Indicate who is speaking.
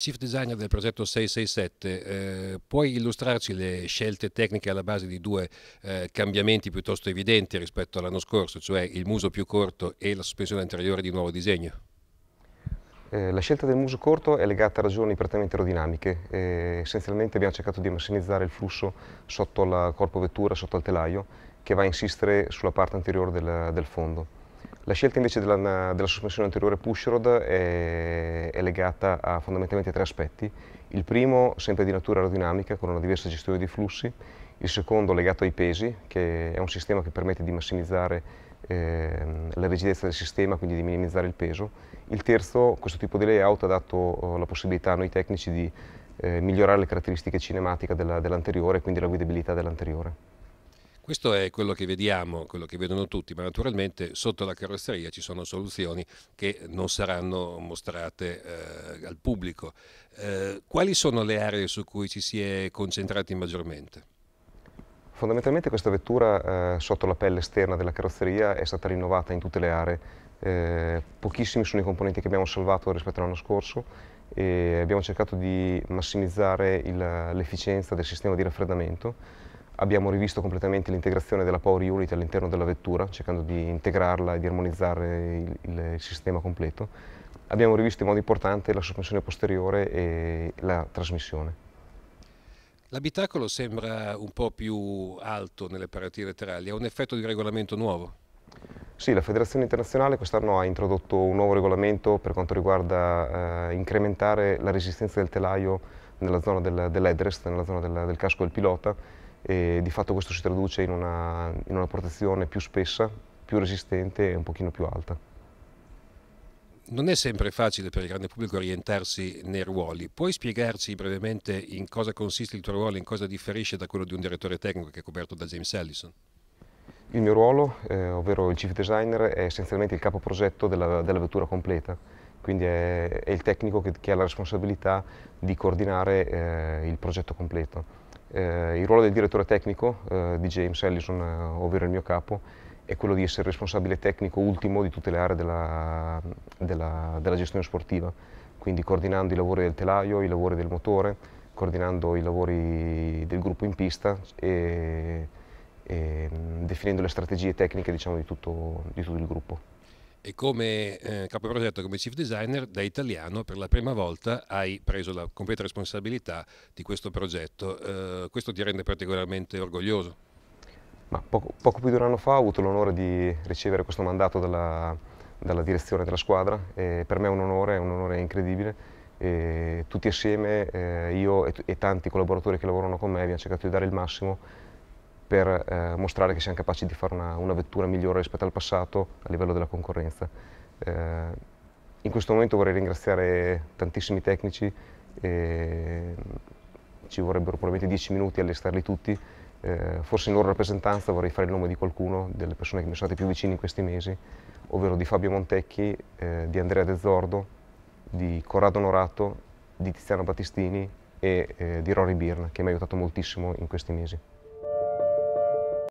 Speaker 1: Chief Designer del progetto 667, eh, puoi illustrarci le scelte tecniche alla base di due eh, cambiamenti piuttosto evidenti rispetto all'anno scorso, cioè il muso più corto e la sospensione anteriore di nuovo disegno?
Speaker 2: Eh, la scelta del muso corto è legata a ragioni prettamente aerodinamiche. Eh, essenzialmente abbiamo cercato di massimizzare il flusso sotto il corpo vettura, sotto al telaio, che va a insistere sulla parte anteriore del, del fondo. La scelta invece della, della sospensione anteriore pushrod è, è, legata a fondamentalmente tre aspetti. Il primo sempre di natura aerodinamica con una diversa gestione di flussi, il secondo legato ai pesi che è un sistema che permette di massimizzare ehm, la rigidezza del sistema, quindi di minimizzare il peso. Il terzo, questo tipo di layout ha dato eh, la possibilità a noi tecnici di eh, migliorare le caratteristiche cinematiche dell'anteriore dell quindi la guidabilità dell'anteriore.
Speaker 1: Questo è quello che vediamo, quello che vedono tutti, ma naturalmente sotto la carrozzeria ci sono soluzioni che non saranno mostrate eh, al pubblico. Eh, quali sono le aree su cui ci si è concentrati maggiormente?
Speaker 2: Fondamentalmente questa vettura eh, sotto la pelle esterna della carrozzeria è stata rinnovata in tutte le aree. Eh, pochissimi sono i componenti che abbiamo salvato rispetto all'anno scorso e abbiamo cercato di massimizzare l'efficienza del sistema di raffreddamento Abbiamo rivisto completamente l'integrazione della Power Unit all'interno della vettura, cercando di integrarla e di armonizzare il, il sistema completo. Abbiamo rivisto in modo importante la sospensione posteriore e la trasmissione.
Speaker 1: L'abitacolo sembra un po' più alto nelle pareti laterali, ha un effetto di regolamento nuovo?
Speaker 2: Sì, la Federazione Internazionale quest'anno ha introdotto un nuovo regolamento per quanto riguarda eh, incrementare la resistenza del telaio nella zona del, dell'Everest, nella zona del, del casco del pilota, e di fatto questo si traduce in una, in una protezione più spessa, più resistente e un pochino più alta.
Speaker 1: Non è sempre facile per il grande pubblico orientarsi nei ruoli. Puoi spiegarci brevemente in cosa consiste il tuo ruolo, in cosa differisce da quello di un direttore tecnico che è coperto da James Ellison?
Speaker 2: Il mio ruolo, eh, ovvero il chief designer, è essenzialmente il capoprogetto della, della vettura completa, quindi è, è il tecnico che, che, ha la responsabilità di coordinare eh, il progetto completo eh, il ruolo del direttore tecnico eh, di James Ellison, eh, ovvero il mio capo, è quello di essere responsabile tecnico ultimo di tutte le aree della, della, della gestione sportiva, quindi coordinando i lavori del telaio, i lavori del motore, coordinando i lavori del gruppo in pista e, e mm, definendo le strategie tecniche diciamo, di, tutto, di tutto il gruppo
Speaker 1: e come eh, capoprogetto, come chief designer, da italiano per la prima volta hai preso la completa responsabilità di questo progetto. Eh, questo ti rende particolarmente orgoglioso?
Speaker 2: Ma poco, poco, più di un anno fa ho avuto l'onore di ricevere questo mandato dalla, dalla direzione della squadra e per me è un onore, è un onore incredibile. E tutti assieme, eh, io e, e tanti collaboratori che lavorano con me, abbiamo cercato di dare il massimo per eh, mostrare che siamo capaci di fare una, una, vettura migliore rispetto al passato a livello della concorrenza. Eh, in questo momento vorrei ringraziare tantissimi tecnici, eh, ci vorrebbero probabilmente dieci minuti a listarli tutti, eh, forse in loro rappresentanza vorrei fare il nome di qualcuno, delle persone che mi sono state più vicine in questi mesi, ovvero di Fabio Montecchi, eh, di Andrea De Zordo, di Corrado Norato, di Tiziano Battistini e eh, di Rory Birn, che mi ha aiutato moltissimo in questi mesi.